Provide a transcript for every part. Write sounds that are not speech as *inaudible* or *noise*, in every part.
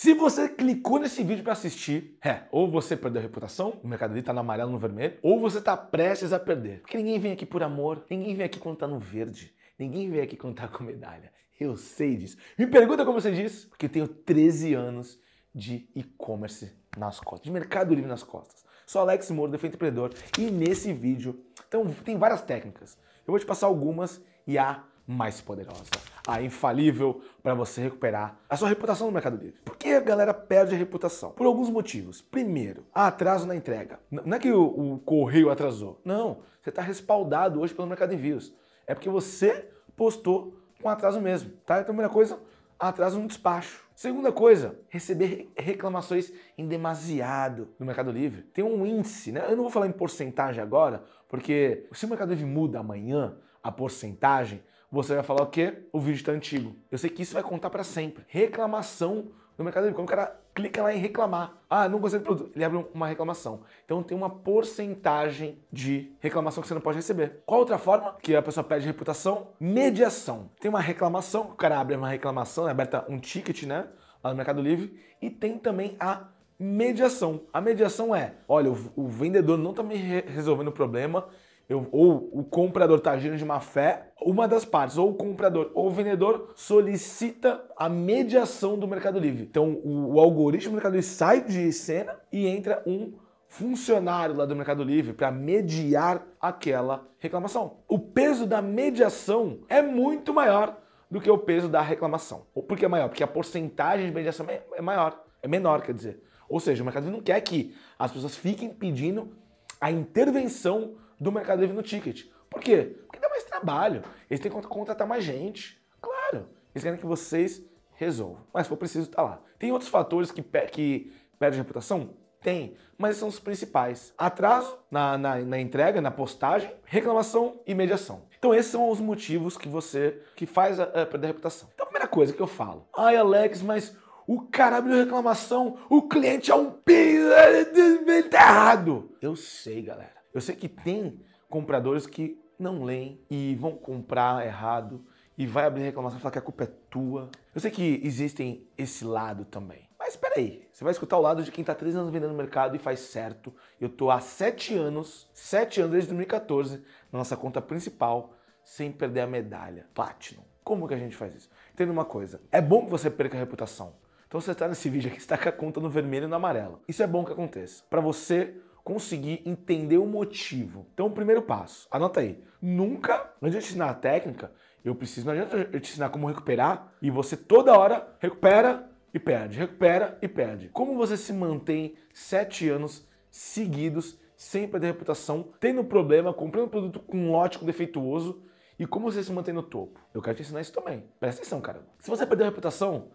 Se você clicou nesse vídeo para assistir, é, ou você perdeu a reputação, o mercado ali tá no amarelo, no vermelho, ou você tá prestes a perder. Porque ninguém vem aqui por amor, ninguém vem aqui quando tá no verde, ninguém vem aqui quando tá com medalha. Eu sei disso. Me pergunta como você diz, porque eu tenho 13 anos de e-commerce nas costas, de mercado livre nas costas. Sou Alex Moro, defensor empreendedor, e nesse vídeo então, tem várias técnicas. Eu vou te passar algumas e a mais poderosa a tá infalível para você recuperar a sua reputação no Mercado Livre. Por que a galera perde a reputação? Por alguns motivos. Primeiro, atraso na entrega. Não é que o, o correio atrasou. Não, você está respaldado hoje pelo Mercado Envios. É porque você postou com atraso mesmo, tá? Então, primeira coisa, atraso no despacho. Segunda coisa, receber reclamações em demasiado no Mercado Livre. Tem um índice, né? Eu não vou falar em porcentagem agora, porque se o Mercado Livre muda amanhã a porcentagem, você vai falar o quê? O vídeo está antigo. Eu sei que isso vai contar para sempre. Reclamação no mercado livre. Quando o cara clica lá em reclamar, ah, não gostei do produto, ele abre uma reclamação. Então tem uma porcentagem de reclamação que você não pode receber. Qual outra forma que a pessoa perde reputação? Mediação. Tem uma reclamação, o cara abre uma reclamação, é aberta um ticket, né? Lá no Mercado Livre. E tem também a mediação. A mediação é, olha, o, o vendedor não está me re resolvendo o problema, eu, ou o comprador está agindo de má fé, uma das partes, ou o comprador ou o vendedor, solicita a mediação do Mercado Livre. Então o, o algoritmo do Mercado Livre sai de cena e entra um funcionário lá do Mercado Livre para mediar aquela reclamação. O peso da mediação é muito maior do que o peso da reclamação. Ou por que é maior? Porque a porcentagem de mediação é, é maior, é menor, quer dizer. Ou seja, o Mercado Livre não quer que as pessoas fiquem pedindo a intervenção do Mercado Livre no ticket. Por quê? Porque dá mais trabalho. Eles têm que contratar mais gente. Claro. Eles querem que vocês resolvam. Mas se for preciso, tá lá. Tem outros fatores que, pe que perdem reputação? Tem, mas são os principais. Atraso na, na, na, entrega, na postagem, reclamação e mediação. Então esses são os motivos que você que faz a, a perder a reputação. Então a primeira coisa que eu falo, ai Alex, mas o cara abriu reclamação, o cliente é um ele tá errado. Eu sei, galera. Eu sei que tem compradores que não leem e vão comprar errado e vai abrir reclamação e falar que a culpa é tua. Eu sei que existem esse lado também. Mas espera aí, você vai escutar o lado de quem está três anos vendendo no mercado e faz certo. Eu tô há sete anos, sete anos desde 2014, na nossa conta principal, sem perder a medalha Platinum. Como que a gente faz isso? Entenda uma coisa, é bom que você perca a reputação. Então você está nesse vídeo aqui, está com a conta no vermelho e no amarelo. Isso é bom que aconteça. Para você conseguir entender o motivo. Então, o primeiro passo, anota aí. Nunca, antes de ensinar a técnica, eu preciso, não adianta eu te ensinar como recuperar e você toda hora recupera e perde, recupera e perde. Como você se mantém sete anos seguidos sem perder reputação, tendo problema, comprando um produto com um ótico defeituoso e como você se mantém no topo? Eu quero te ensinar isso também. Presta atenção, cara. Se você perder a reputação,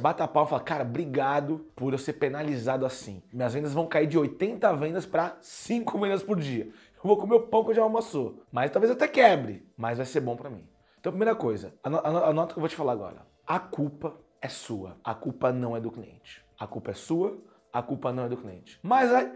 bata palma e fala, cara, obrigado por eu ser penalizado assim. Minhas vendas vão cair de 80 vendas para 5 vendas por dia. Eu vou comer o pão que eu já almoçou. Mas talvez até quebre, mas vai ser bom para mim. Então, primeira coisa, anota o que eu vou te falar agora. A culpa é sua, a culpa não é do cliente. A culpa é sua, a culpa não é do cliente. Mas a,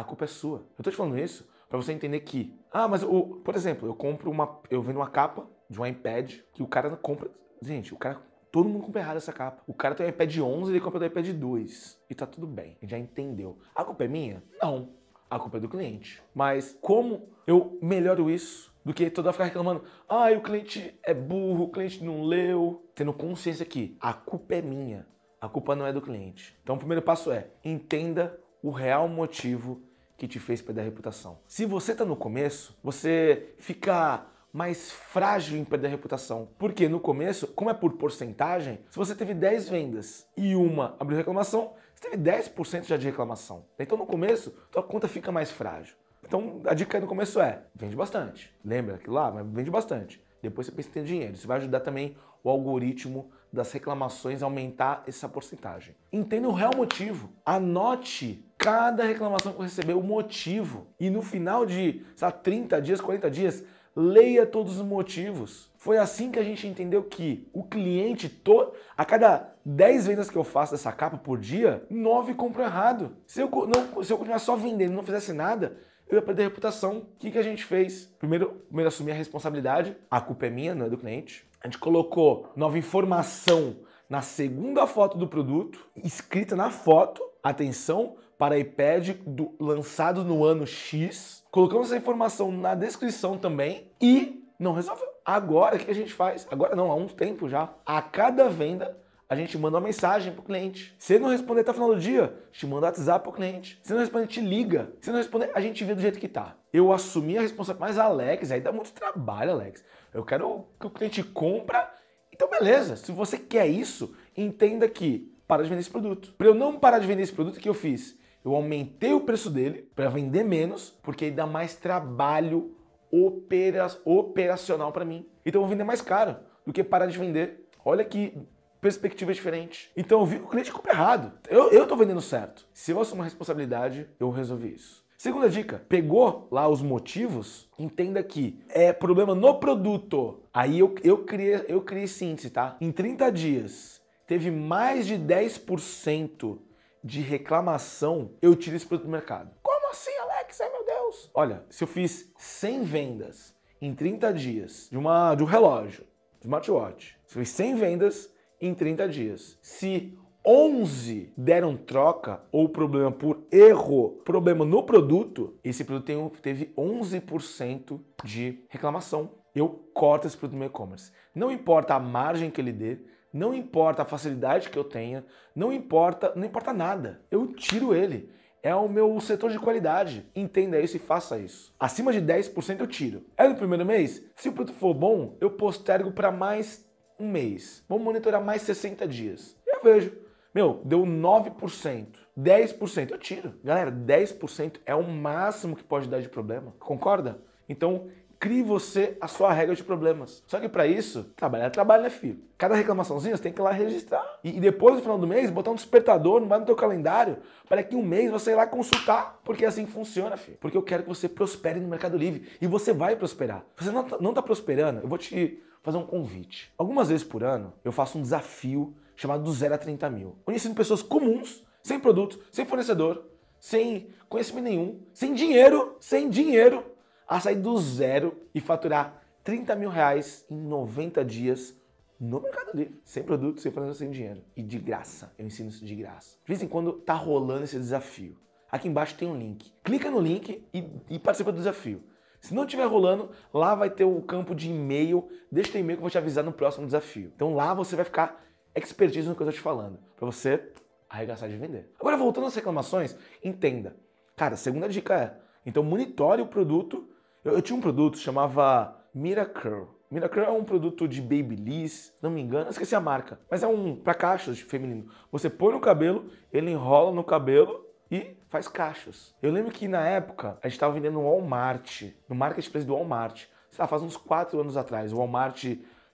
a culpa é sua. Eu tô te falando isso para você entender que, ah, mas o, por exemplo, eu compro uma, eu vendo uma capa de um iPad que o cara compra, gente, o cara Todo mundo compra errado essa capa. O cara tem um iPad 11 e ele compra um iPad 2. E tá tudo bem, já entendeu. A culpa é minha? Não. A culpa é do cliente. Mas como eu melhoro isso do que toda ficar reclamando, ai, ah, o cliente é burro, o cliente não leu. Tendo consciência que a culpa é minha, a culpa não é do cliente. Então o primeiro passo é entenda o real motivo que te fez perder a reputação. Se você tá no começo, você fica mais frágil em perder reputação. Porque no começo, como é por porcentagem, se você teve 10 vendas e uma abriu reclamação, você teve 10% já de reclamação. Então no começo, sua conta fica mais frágil. Então a dica no começo é, vende bastante. Lembra aquilo lá? Mas vende bastante. Depois você pensa em ter dinheiro. Isso vai ajudar também o algoritmo das reclamações a aumentar essa porcentagem. Entenda o real motivo. Anote cada reclamação que você recebeu, o motivo. E no final de, sei lá, 30 dias, 40 dias, leia todos os motivos. Foi assim que a gente entendeu que o cliente, to... a cada 10 vendas que eu faço dessa capa por dia, 9 compram errado. Se eu, não, se eu continuar só vendendo e não fizesse nada, eu ia perder a reputação. O que, que a gente fez? Primeiro, primeiro assumir a responsabilidade, a culpa é minha, não é do cliente. A gente colocou nova informação na segunda foto do produto, escrita na foto, atenção, para iPad do, lançado no ano X. Colocamos essa informação na descrição também e não resolveu. Agora o que a gente faz? Agora não, há um tempo já. A cada venda a gente manda uma mensagem pro cliente. Se ele não responder até o final do dia, te manda WhatsApp pro cliente. Se não responder, te liga. Se não responder, a gente vê do jeito que tá. Eu assumi a responsabilidade, mas Alex, aí dá muito trabalho, Alex. Eu quero que o cliente compra. Então beleza, se você quer isso, entenda que para de vender esse produto. Para eu não parar de vender esse produto, o que eu fiz? eu aumentei o preço dele para vender menos, porque dá mais trabalho opera operacional para mim. Então eu vou vender mais caro do que parar de vender. Olha que perspectiva diferente. Então eu vi que o cliente compra errado. Eu, eu tô vendendo certo. Se eu assumo a responsabilidade, eu resolvi isso. Segunda dica, pegou lá os motivos? Entenda que é problema no produto. Aí eu, eu, criei, eu criei síntese, tá? Em 30 dias, teve mais de 10% de reclamação, eu tiro esse produto do mercado. Como assim, Alex? Ai, meu Deus! Olha, se eu fiz 100 vendas em 30 dias de, uma, de um relógio, smartwatch, se eu fiz 100 vendas em 30 dias, se 11 deram troca ou problema por erro, problema no produto, esse produto teve 11% de reclamação. Eu corto esse produto no e-commerce. Não importa a margem que ele dê, não importa a facilidade que eu tenha, não importa, não importa nada. Eu tiro ele. É o meu setor de qualidade. Entenda isso e faça isso. Acima de 10% eu tiro. É no primeiro mês? Se o produto for bom, eu postergo para mais um mês. Vamos monitorar mais 60 dias. Eu vejo. Meu, deu 9%, 10%. Eu tiro. Galera, 10% é o máximo que pode dar de problema. Concorda? Então, crie você a sua regra de problemas. Só que para isso, trabalhar é trabalho, né, filho? Cada reclamaçãozinha você tem que ir lá registrar. E, e depois, no final do mês, botar um despertador, vai no teu calendário, para que um mês você ir lá consultar. Porque é assim funciona, filho. Porque eu quero que você prospere no Mercado Livre. E você vai prosperar. Se você não tá, não tá prosperando, eu vou te fazer um convite. Algumas vezes por ano, eu faço um desafio chamado do zero a 30 mil. Conhecendo pessoas comuns, sem produto, sem fornecedor, sem conhecimento nenhum, sem dinheiro, sem dinheiro, a sair do zero e faturar 30 mil reais em 90 dias no Mercado Livre, sem produto, sem fazer sem dinheiro. E de graça, eu ensino isso de graça. De vez em quando tá rolando esse desafio. Aqui embaixo tem um link. Clica no link e, e participa do desafio. Se não estiver rolando, lá vai ter o campo de e-mail. Deixa teu e-mail que eu vou te avisar no próximo desafio. Então lá você vai ficar expertise no que eu estou te falando, para você arregaçar de vender. Agora, voltando às reclamações, entenda. Cara, a segunda dica é, então monitore o produto eu, eu tinha um produto chamava Miracle. Miracle é um produto de Babyliss, não me engano, esqueci a marca, mas é um para cachos de feminino. Você põe no cabelo, ele enrola no cabelo e faz cachos. Eu lembro que na época a gente estava vendendo no Walmart, no marketplace do Walmart. Sei lá, faz uns 4 anos atrás. O Walmart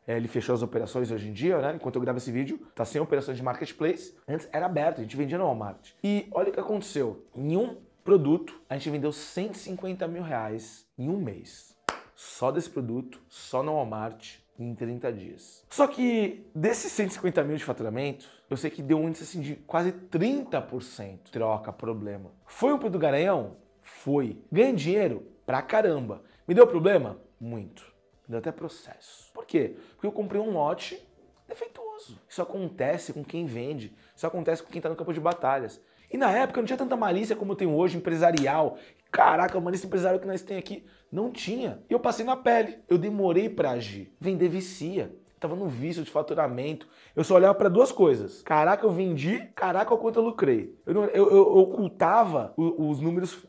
é, ele fechou as operações hoje em dia, né? Enquanto eu gravo esse vídeo, tá sem operações de marketplace. Antes era aberto, a gente vendia no Walmart. E olha o que aconteceu. Em um produto, a gente vendeu 150 mil reais em um mês. Só desse produto, só no Walmart, em 30 dias. Só que desses 150 mil de faturamento, eu sei que deu um índice assim de quase 30%. Troca, problema. Foi um produto garanhão? Foi. Ganhei dinheiro? Pra caramba. Me deu problema? Muito. Me deu até processo. Por quê? Porque eu comprei um lote defeituoso. Isso acontece com quem vende, isso acontece com quem está no campo de batalhas. E na época não tinha tanta malícia como eu tenho hoje, empresarial. Caraca, malícia empresarial que nós tem aqui. Não tinha. E eu passei na pele. Eu demorei para agir. Vender vicia. Eu tava no vício de faturamento. Eu só olhava para duas coisas. Caraca, eu vendi. Caraca, o quanto eu lucrei. Eu, não, eu, eu, eu ocultava os, os números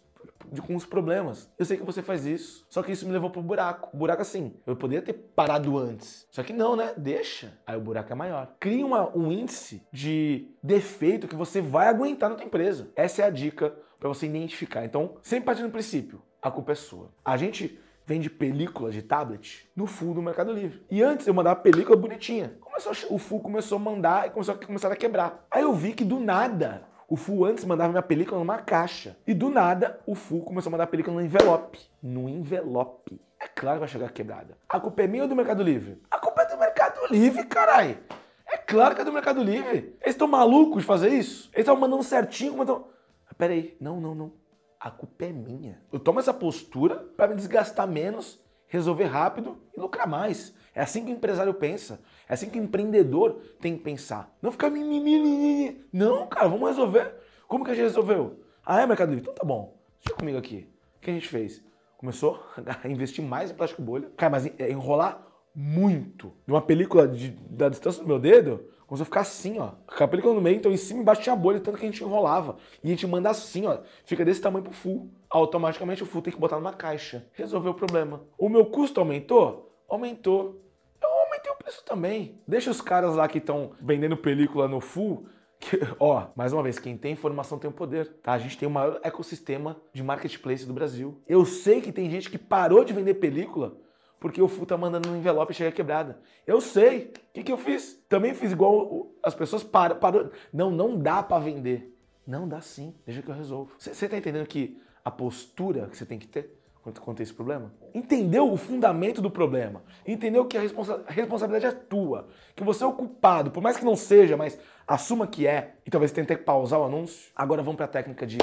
de, com os problemas. Eu sei que você faz isso, só que isso me levou pro buraco. O buraco assim, eu poderia ter parado antes. Só que não, né? Deixa. Aí o buraco é maior. Cria uma, um índice de defeito que você vai aguentar na tua empresa. Essa é a dica para você identificar. Então, sempre partindo do princípio, a culpa é sua. A gente vende película de tablet no full do Mercado Livre. E antes eu mandava película bonitinha. Começou, o full começou a mandar e começou a começar a quebrar. Aí eu vi que do nada o Fu antes mandava minha película numa caixa. E do nada, o Fu começou a mandar a película num envelope. Num envelope. É claro que vai chegar quebrada. A culpa é minha ou do Mercado Livre? A culpa é do Mercado Livre, carai! É claro que é do Mercado Livre. Eles estão malucos de fazer isso? Eles estão mandando certinho como estão. Ah, Pera aí, não, não, não. A culpa é minha. Eu tomo essa postura para me desgastar menos, resolver rápido e lucrar mais. É assim que o empresário pensa. É assim que o empreendedor tem que pensar. Não ficar mimimi. Não, cara, vamos resolver. Como que a gente resolveu? Ah, é Mercado Livre? Então tá bom. Deixa comigo aqui. O que a gente fez? Começou *laughs* a investir mais em plástico bolha. Cara, mas é enrolar muito. De uma película de, da distância do meu dedo, começou a ficar assim, ó. Com a película no meio, então em cima e embaixo tinha bolha, tanto que a gente enrolava. E a gente manda assim, ó. Fica desse tamanho pro full. Automaticamente o full tem que botar numa caixa. Resolveu o problema. O meu custo aumentou? Aumentou isso também. Deixa os caras lá que estão vendendo película no full que, *laughs* ó, mais uma vez, quem tem informação tem o poder, tá? A gente tem o maior ecossistema de marketplace do Brasil. Eu sei que tem gente que parou de vender película porque o full tá mandando um envelope e chega quebrada. Eu sei. O que, que eu fiz? Também fiz igual as pessoas pararam parou. Não, não dá para vender. Não dá sim. Deixa que eu resolvo. Você tá entendendo que a postura que você tem que ter? quanto, quanto a esse problema? Entendeu o fundamento do problema. Entendeu que a, responsa a responsabilidade é tua. Que você é o culpado, por mais que não seja, mas assuma que é. E talvez tenha que pausar o anúncio. Agora vamos para a técnica de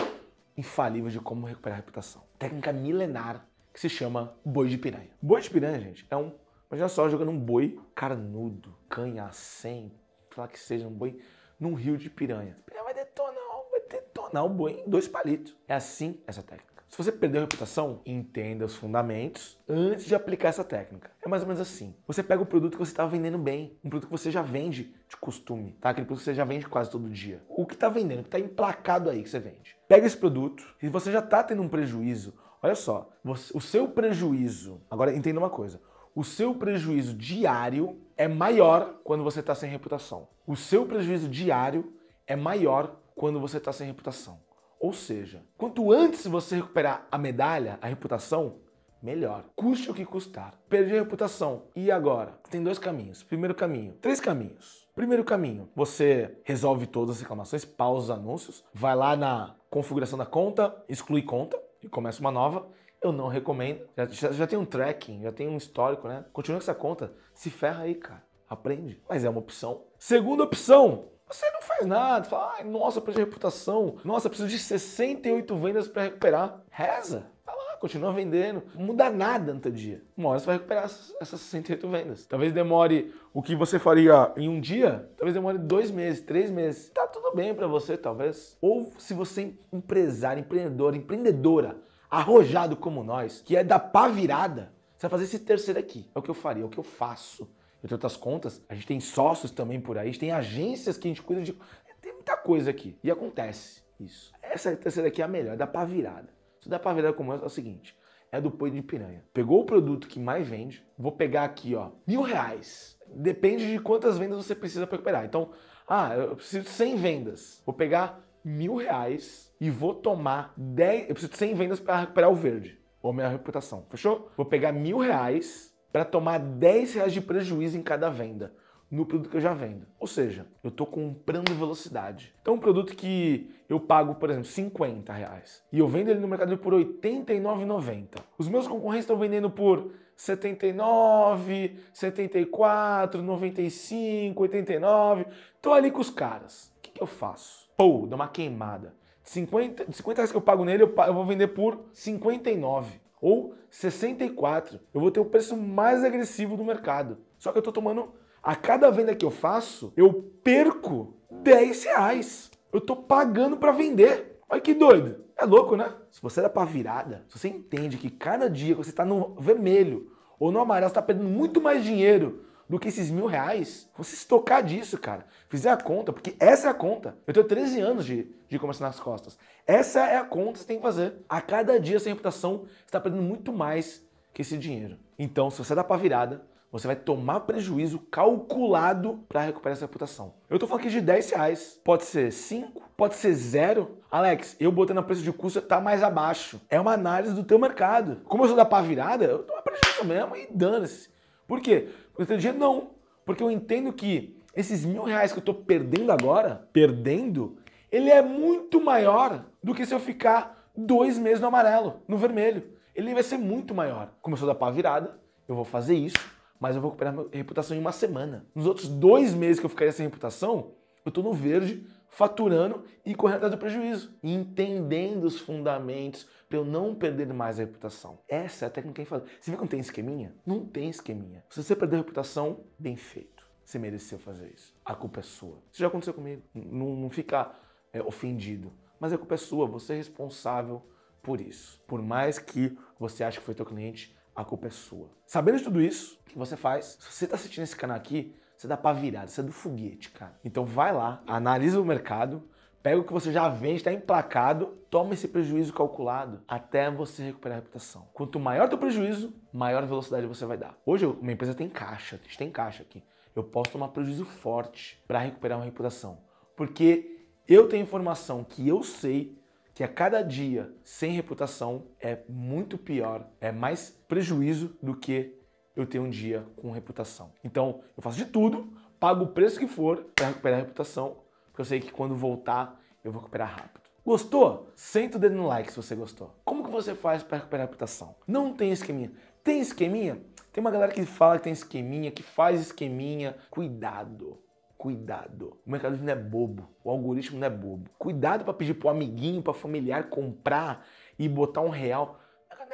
infalível de como recuperar a reputação. Técnica milenar que se chama boi de piranha. Boi de piranha, gente, é um. Imagina só jogando um boi carnudo, canhacém, sei lá que seja, um boi num rio de piranha. Piranha vai detonar, vai detonar o boi em dois palitos. É assim essa técnica. Se você perdeu a reputação, entenda os fundamentos antes de aplicar essa técnica. É mais ou menos assim. Você pega o produto que você estava tá vendendo bem, um produto que você já vende de costume, tá? Aquele produto que você já vende quase todo dia. O que está vendendo, o que está emplacado aí que você vende. Pega esse produto e você já está tendo um prejuízo. Olha só, você, o seu prejuízo. Agora entenda uma coisa. O seu prejuízo diário é maior quando você está sem reputação. O seu prejuízo diário é maior quando você está sem reputação. Ou seja, quanto antes você recuperar a medalha, a reputação, melhor. Custe o que custar. Perdi a reputação. E agora? Tem dois caminhos. Primeiro caminho, três caminhos. Primeiro caminho, você resolve todas as reclamações, pausa os anúncios, vai lá na configuração da conta, exclui conta e começa uma nova. Eu não recomendo. Já, já, já tem um tracking, já tem um histórico, né? Continua com essa conta. Se ferra aí, cara. Aprende. Mas é uma opção. Segunda opção, você não faz nada, fala, ah, nossa, eu preciso reputação, nossa, preciso de 68 vendas para recuperar. Reza, vai lá, ah, continua vendendo, não muda nada no teu dia. Uma hora você vai recuperar essas, essas 68 vendas. Talvez demore o que você faria em um dia, talvez demore dois meses, três meses. Tá tudo bem para você, talvez. Ou se você é empresário, empreendedor, empreendedora, arrojado como nós, que é da pá virada, você vai fazer esse terceiro aqui. É o que eu faria, é o que eu faço entre outras contas, a gente tem sócios também por aí, a gente tem agências que a gente cuida de. Tem muita coisa aqui. E acontece isso. Essa, terceira aqui é a melhor, dá pra virada. Se dá pra virada como essa, é o seguinte: é do poio de piranha. Pegou o produto que mais vende, vou pegar aqui, ó, mil reais. Depende de quantas vendas você precisa recuperar. Então, ah, eu preciso de 100 vendas. Vou pegar mil reais e vou tomar 10. Eu preciso de 100 vendas para recuperar o verde, ou minha reputação. Fechou? Vou pegar mil reais para tomar 10 reais de prejuízo em cada venda no produto que eu já vendo. Ou seja, eu estou comprando velocidade. Então, um produto que eu pago, por exemplo, 50 reais e eu vendo ele no mercado por 89,90. Os meus concorrentes estão vendendo por 79, 74, 95, 89. Estou ali com os caras. O que, que eu faço? Pô, dá uma queimada. De 50, 50 reais que eu pago nele, eu, eu vou vender por 59 ou 64. Eu vou ter o preço mais agressivo do mercado. Só que eu estou tomando. A cada venda que eu faço, eu perco 10 reais. Eu estou pagando para vender. Olha que doido. É louco, né? Se você dá para virada, se você entende que cada dia que você está no vermelho ou no amarelo, você está perdendo muito mais dinheiro do que esses mil reais, você se tocar disso, cara. Fizer a conta, porque essa é a conta. Eu tenho 13 anos de, de comércio nas costas. Essa é a conta que você tem que fazer. A cada dia sem reputação, você está perdendo muito mais que esse dinheiro. Então, se você dá para virada, você vai tomar prejuízo calculado para recuperar essa reputação. Eu tô falando aqui de 10 reais. Pode ser 5, pode ser zero. Alex, eu botando a preço de custo tá mais abaixo. É uma análise do teu mercado. Como eu sou da pá virada, eu tomo prejuízo mesmo e dane-se. Por quê? Outro dia, não. Porque eu entendo que esses mil reais que eu estou perdendo agora, perdendo, ele é muito maior do que se eu ficar dois meses no amarelo, no vermelho. Ele vai ser muito maior. Começou da pá virada, eu vou fazer isso, mas eu vou recuperar minha reputação em uma semana. Nos outros dois meses que eu ficaria sem reputação, eu estou no verde, faturando e correndo atrás do prejuízo, entendendo os fundamentos para eu não perder mais a reputação. Essa é a técnica que fala. Você vê que não tem esqueminha? Não tem esqueminha. Se você perder a reputação, bem feito. Você mereceu fazer isso. A culpa é sua. Isso já aconteceu comigo. Não, não fica é, ofendido. Mas a culpa é sua. Você é responsável por isso. Por mais que você ache que foi teu cliente, a culpa é sua. Sabendo de tudo isso, o que você faz? Se você está assistindo esse canal aqui, você dá para virar, você é do foguete, cara. Então vai lá, analisa o mercado, pega o que você já vende, está emplacado, toma esse prejuízo calculado até você recuperar a reputação. Quanto maior teu prejuízo, maior velocidade você vai dar. Hoje, uma empresa tem caixa, a gente tem caixa aqui. Eu posso tomar prejuízo forte para recuperar uma reputação. Porque eu tenho informação que eu sei que a cada dia sem reputação é muito pior, é mais prejuízo do que eu tenho um dia com reputação. Então, eu faço de tudo, pago o preço que for para recuperar a reputação, porque eu sei que quando voltar, eu vou recuperar rápido. Gostou? Senta o dedo no like se você gostou. Como que você faz para recuperar a reputação? Não tem esqueminha. Tem esqueminha? Tem uma galera que fala que tem esqueminha, que faz esqueminha. Cuidado. Cuidado. O mercado não é bobo. O algoritmo não é bobo. Cuidado para pedir pro amiguinho, para familiar comprar e botar um real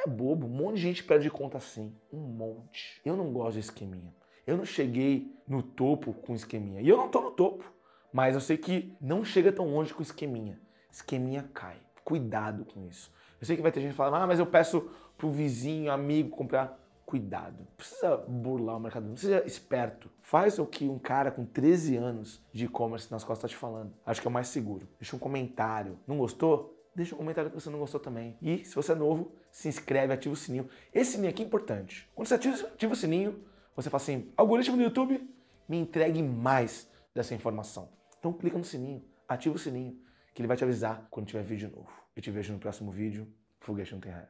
é bobo. Um monte de gente perde conta assim. Um monte. Eu não gosto de esqueminha. Eu não cheguei no topo com esqueminha. E eu não tô no topo. Mas eu sei que não chega tão longe com esqueminha. Esqueminha cai. Cuidado com isso. Eu sei que vai ter gente falando, ah, mas eu peço pro vizinho, amigo comprar. Cuidado. Não precisa burlar o mercado, não precisa esperto. Faz o que um cara com 13 anos de e-commerce nas costas tá te falando. Acho que é o mais seguro. Deixa um comentário. Não gostou? Deixa um comentário que você não gostou também. E se você é novo, se inscreve, ativa o sininho. Esse sininho aqui é importante. Quando você ativa, ativa o sininho, você fala assim, algoritmo do YouTube, me entregue mais dessa informação. Então clica no sininho, ativa o sininho, que ele vai te avisar quando tiver vídeo novo. Eu te vejo no próximo vídeo. Foguete não tem ré.